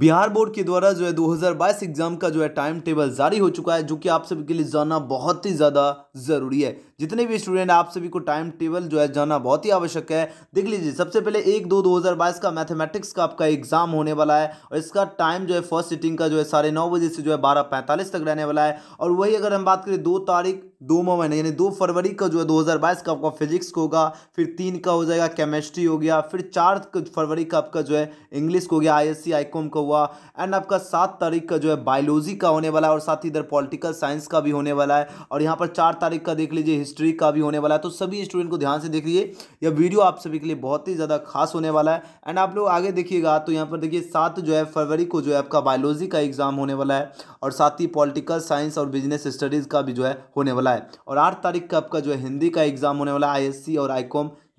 Bihar board के द्वारा जो है 2022 एग्जाम का जो है टाइम टेबल जारी हो चुका है जो कि आप सभी के लिए जाना बहुत ही ज़्यादा ज़रूरी है जितने भी स्टूडेंट आप सभी को टाइम टेबल जो है जाना बहुत ही आवश्यक है देख लीजिए सबसे पहले एक दो दो हज़ार बाईस का मैथमेटिक्स का आपका एग्जाम होने वाला है और इसका टाइम जो है फर्स्ट सिटिंग का जो है साढ़े नौ बजे से जो है बारह पैंतालीस तक रहने वाला है और वही अगर हम बात करें दो तारीख दो महीने यानी दो फरवरी का जो है 2022 का आपका फिजिक्स होगा फिर तीन का हो जाएगा केमिस्ट्री हो गया फिर चार फरवरी का आपका जो है इंग्लिश को हो गया आईएससी आईकॉम का हुआ एंड आपका सात तारीख का जो है बायोलॉजी का होने वाला है और साथ ही इधर पॉलिटिकल साइंस का भी होने वाला है और यहाँ पर चार तारीख का देख लीजिए हिस्ट्री का भी होने वाला है तो सभी स्टूडेंट को ध्यान से देख लीजिए यह वीडियो आप सभी के लिए बहुत ही ज़्यादा खास होने वाला है एंड आप लोग आगे देखिएगा तो यहाँ पर देखिए सात जो है फरवरी को जो है आपका बायोलॉजी का एग्जाम होने वाला है और साथ ही पॉलिटिकल साइंस और बिजनेस स्टडीज़ का भी जो है होने वाला है वाला है और आठ तारीख का आपका जो है हिंदी का एग्ज़ाम होने वाला है आई और आई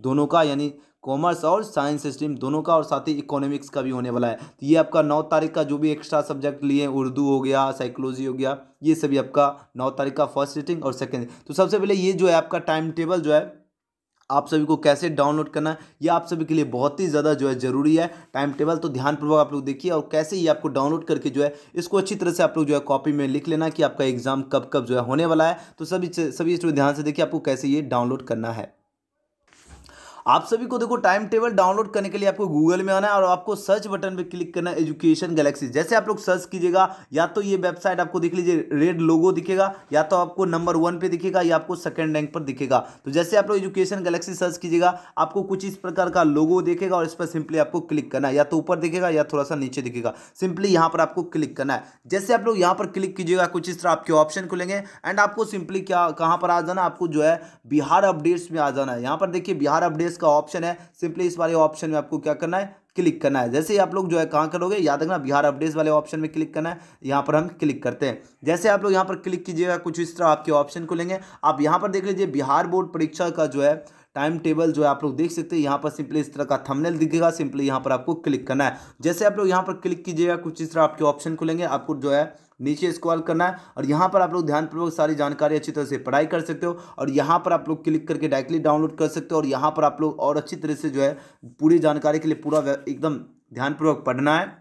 दोनों का यानी कॉमर्स और साइंस स्ट्रीम दोनों का और साथ ही इकोनॉमिक्स का भी होने वाला है तो ये आपका नौ तारीख का जो भी एक्स्ट्रा सब्जेक्ट लिए उर्दू हो गया साइकोलॉजी हो गया ये सभी आपका नौ तारीख का फर्स्ट सीटिंग और सेकेंड तो सबसे पहले ये जो है आपका टाइम टेबल जो है आप सभी को कैसे डाउनलोड करना है ये आप सभी के लिए बहुत ही ज़्यादा जो है ज़रूरी है टाइम टेबल तो ध्यानपूर्वक आप लोग देखिए और कैसे ये आपको डाउनलोड करके जो है इसको अच्छी तरह से आप लोग जो है कॉपी में लिख लेना कि आपका एग्ज़ाम कब कब जो है होने वाला है तो सभी सभी स्टूडेंट ध्यान से देखिए आपको कैसे ये डाउनलोड करना है आप सभी को देखो टाइम टेबल डाउनलोड करने के लिए आपको गूगल में आना है और आपको सर्च बटन पर क्लिक करना है एजुकेशन गैलेक्सी जैसे आप लोग सर्च कीजिएगा या तो ये वेबसाइट आपको देख लीजिए रेड लोगो दिखेगा या तो आपको नंबर वन पे दिखेगा या आपको सेकेंड रैंक पर दिखेगा तो जैसे आप लोग एजुकेशन गैलेक्सी सर्च कीजिएगा आपको कुछ इस प्रकार का लोगो देखेगा और इस पर सिंपली आपको क्लिक करना है या तो ऊपर दिखेगा या थोड़ा सा नीचे दिखेगा सिंपली यहाँ पर आपको क्लिक करना है जैसे आप लोग यहाँ पर क्लिक कीजिएगा कुछ इस तरह आपके ऑप्शन खुलेंगे एंड आपको सिंपली क्या कहाँ पर आ जाना आपको जो है बिहार अपडेट्स में आ जाना है यहाँ पर देखिए बिहार अपडेट्स इसका ऑप्शन है सिंपली इस वाले ऑप्शन में आपको क्या करना है क्लिक करना है जैसे ही आप लोग जो है कहाँ करोगे याद रखना बिहार अपडेट्स वाले ऑप्शन में क्लिक करना है यहाँ पर हम क्लिक करते हैं जैसे आप लोग यहाँ पर क्लिक कीजिएगा कुछ इस तरह आपके ऑप्शन को लेंगे आप यहाँ पर देख लीजिए बिहार बोर्ड परीक्षा का जो है टाइम टेबल जो है आप लोग देख सकते हैं यहाँ पर सिंपली इस तरह का थंबनेल दिखेगा सिंपली यहाँ पर आपको क्लिक करना है जैसे आप लोग यहाँ पर क्लिक कीजिएगा कुछ इस तरह आपके ऑप्शन खुलेंगे आपको जो है नीचे स्क्रॉल करना है और यहाँ पर आप लोग ध्यानपूर्वक सारी जानकारी अच्छी तरह से पढ़ाई कर सकते हो और यहाँ पर आप लोग क्लिक करके डायरेक्टली डाउनलोड कर सकते हो और यहाँ पर आप लोग और अच्छी तरह से जो है पूरी जानकारी के लिए पूरा एकदम ध्यानपूर्वक पढ़ना है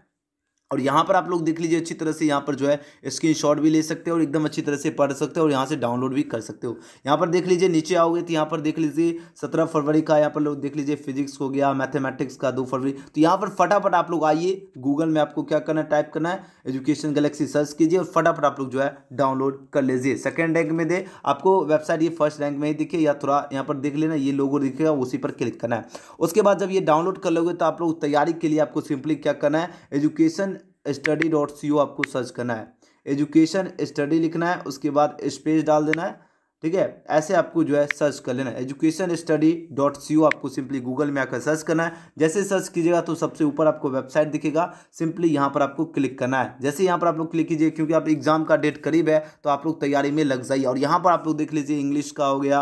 और यहाँ पर आप लोग देख लीजिए अच्छी तरह से यहाँ पर जो है स्क्रीनशॉट भी ले सकते हो और एकदम अच्छी तरह से पढ़ सकते हो और यहाँ से डाउनलोड भी कर सकते हो यहाँ पर देख लीजिए नीचे आओगे तो यहाँ पर देख लीजिए सत्रह फरवरी का यहाँ पर लोग देख लीजिए फिजिक्स हो गया मैथमेटिक्स का दो फरवरी तो यहाँ पर फटाफट आप लोग आइए गूगल में आपको क्या करना है टाइप करना है एजुकेशन गलेक्सी सर्च कीजिए और फटाफट आप लोग जो है डाउनलोड कर लीजिए सेकेंड रैंक में दे आपको वेबसाइट ये फर्स्ट रैंक में ही दिखे या थोड़ा यहाँ पर देख लेना ये लोगों दिखेगा उसी पर क्लिक करना है उसके बाद जब ये डाउनलोड कर लोगे तो आप लोग तैयारी के लिए आपको सिंपली क्या करना है education study dot C O आपको सर्च करना है एजुकेशन स्टडी लिखना है उसके बाद स्पेस डाल देना है ठीक है ऐसे आपको जो है सर्च कर लेना है education study dot C O आपको सिंपली गूगल में आकर सर्च करना है जैसे सर्च कीजिएगा तो सबसे ऊपर आपको वेबसाइट दिखेगा सिंपली यहाँ पर आपको क्लिक करना है जैसे यहाँ पर आप लोग क्लिक कीजिए क्योंकि आप एग्जाम का डेट करीब है तो आप लोग तैयारी में लग जाइए और यहाँ पर आप लोग देख लीजिए इंग्लिश का हो गया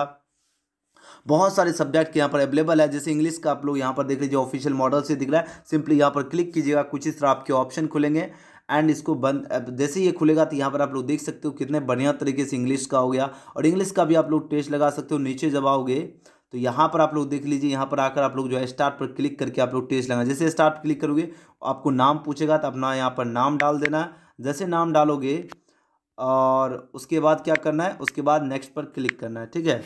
बहुत सारे सब्जेक्ट यहाँ पर अवेलेबल है जैसे इंग्लिश का आप लोग यहाँ पर देख लीजिए ऑफिशियल मॉडल से दिख रहा है सिंपली यहाँ पर क्लिक कीजिएगा कुछ इस तरह आपके ऑप्शन खुलेंगे एंड इसको बंद जैसे ये खुलेगा तो यहाँ पर आप लोग देख सकते हो कितने बढ़िया तरीके से इंग्लिश का हो गया और इंग्लिश का भी आप लोग टेस्ट लगा सकते हो नीचे जब आओगे तो यहाँ पर आप लोग देख लीजिए यहाँ पर आकर आप लोग जो है स्टार्ट पर क्लिक करके आप लोग टेस्ट लगा जैसे स्टार्ट क्लिक करोगे आपको नाम पूछेगा तो अपना यहाँ पर नाम डाल देना जैसे नाम डालोगे और उसके बाद क्या करना है उसके बाद नेक्स्ट पर क्लिक करना है ठीक है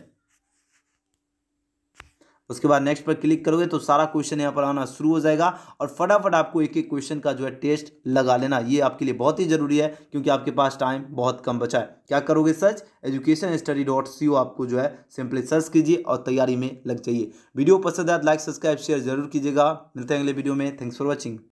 उसके बाद नेक्स्ट पर क्लिक करोगे तो सारा क्वेश्चन यहाँ पर आना शुरू हो जाएगा और फटाफट आपको एक एक क्वेश्चन का जो है टेस्ट लगा लेना ये आपके लिए बहुत ही ज़रूरी है क्योंकि आपके पास टाइम बहुत कम बचा है क्या करोगे search education study dot C आपको जो है सिंपली सर्च कीजिए और तैयारी में लग जाइए वीडियो पसंद आया लाइक सब्सक्राइब शेयर जरूर कीजिएगा मिलते हैं अगले वीडियो में थैंक्स फॉर वॉचिंग